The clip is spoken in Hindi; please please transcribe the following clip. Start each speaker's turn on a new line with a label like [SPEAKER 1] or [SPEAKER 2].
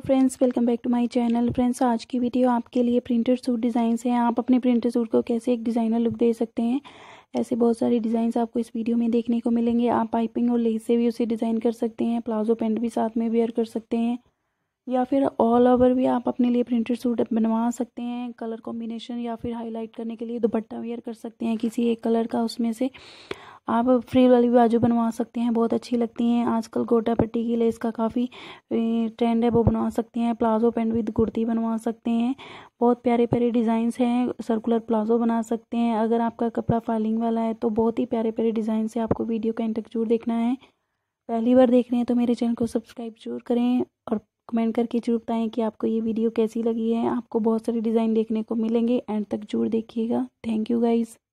[SPEAKER 1] तो friends welcome back to my channel friends आज की वीडियो आपके लिए प्रिंटेड सूट डिज़ाइन है आप अपने प्रिंटेड सूट को कैसे एक डिज़ाइनर लुक दे सकते हैं ऐसे बहुत सारे डिज़ाइन आपको इस वीडियो में देखने को मिलेंगे आप पाइपिंग और लेस से भी उसे डिज़ाइन कर सकते हैं प्लाजो पेंट भी साथ में वेयर कर सकते हैं या फिर ऑल ओवर भी आप अपने लिए प्रिंटेड सूट बनवा सकते हैं कलर कॉम्बिनेशन या फिर हाईलाइट करने के लिए दुपट्टा वेयर कर सकते हैं किसी एक कलर का उसमें से आप फ्री वाली बाजू बनवा सकते हैं बहुत अच्छी लगती हैं आजकल गोटा पट्टी की लेस का काफ़ी ट्रेंड है वो बनवा सकते हैं प्लाजो पेंट विद कुर्ती बनवा सकते हैं बहुत प्यारे प्यारे डिज़ाइंस हैं सर्कुलर प्लाजो बना सकते हैं अगर आपका कपड़ा फॉलिंग वाला है तो बहुत ही प्यारे प्यारे डिज़ाइन से आपको वीडियो का इंटक जरूर देखना है पहली बार देख रहे हैं तो मेरे चैनल को सब्सक्राइब जरूर करें और कमेंट करके जरूर बताएं कि आपको ये वीडियो कैसी लगी है आपको बहुत सारे डिज़ाइन देखने को मिलेंगे एंड तक जरूर देखिएगा थैंक यू गाइज़